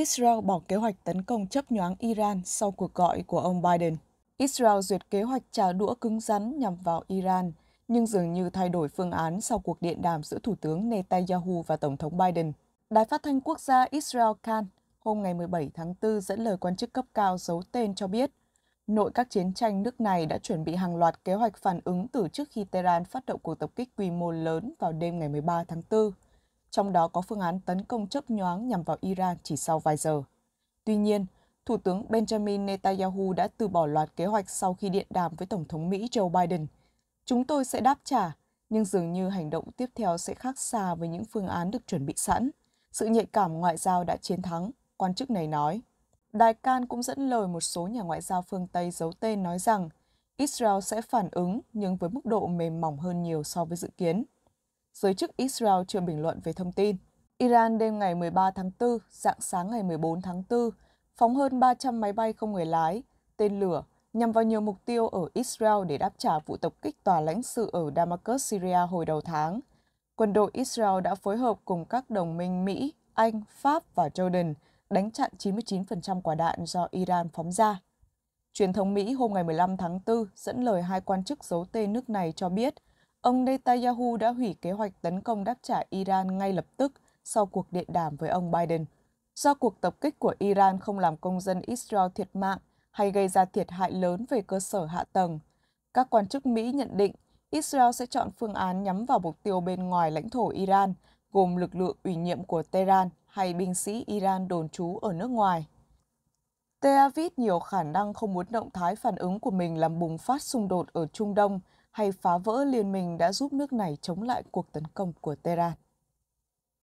Israel bỏ kế hoạch tấn công chấp nhoáng Iran sau cuộc gọi của ông Biden. Israel duyệt kế hoạch trả đũa cứng rắn nhằm vào Iran, nhưng dường như thay đổi phương án sau cuộc điện đàm giữa Thủ tướng Netanyahu và Tổng thống Biden. Đài phát thanh quốc gia Israel Khan hôm ngày 17 tháng 4 dẫn lời quan chức cấp cao giấu tên cho biết, nội các chiến tranh nước này đã chuẩn bị hàng loạt kế hoạch phản ứng từ trước khi Tehran phát động cuộc tập kích quy mô lớn vào đêm ngày 13 tháng 4 trong đó có phương án tấn công chớp nhoáng nhằm vào Iran chỉ sau vài giờ. Tuy nhiên, Thủ tướng Benjamin Netanyahu đã từ bỏ loạt kế hoạch sau khi điện đàm với Tổng thống Mỹ Joe Biden. Chúng tôi sẽ đáp trả, nhưng dường như hành động tiếp theo sẽ khác xa với những phương án được chuẩn bị sẵn. Sự nhạy cảm ngoại giao đã chiến thắng, quan chức này nói. Đài Can cũng dẫn lời một số nhà ngoại giao phương Tây giấu tên nói rằng Israel sẽ phản ứng nhưng với mức độ mềm mỏng hơn nhiều so với dự kiến. Giới chức Israel chưa bình luận về thông tin. Iran đêm ngày 13 tháng 4, dạng sáng ngày 14 tháng 4, phóng hơn 300 máy bay không người lái, tên lửa nhằm vào nhiều mục tiêu ở Israel để đáp trả vụ tập kích tòa lãnh sự ở Damascus, Syria hồi đầu tháng. Quân đội Israel đã phối hợp cùng các đồng minh Mỹ, Anh, Pháp và Jordan đánh chặn 99% quả đạn do Iran phóng ra. Truyền thông Mỹ hôm ngày 15 tháng 4 dẫn lời hai quan chức giấu tên nước này cho biết – Ông Netanyahu đã hủy kế hoạch tấn công đáp trả Iran ngay lập tức sau cuộc điện đàm với ông Biden. Do cuộc tập kích của Iran không làm công dân Israel thiệt mạng hay gây ra thiệt hại lớn về cơ sở hạ tầng, các quan chức Mỹ nhận định Israel sẽ chọn phương án nhắm vào mục tiêu bên ngoài lãnh thổ Iran, gồm lực lượng ủy nhiệm của Tehran hay binh sĩ Iran đồn trú ở nước ngoài. Tel Aviv nhiều khả năng không muốn động thái phản ứng của mình làm bùng phát xung đột ở Trung Đông hay phá vỡ liên minh đã giúp nước này chống lại cuộc tấn công của Tehran.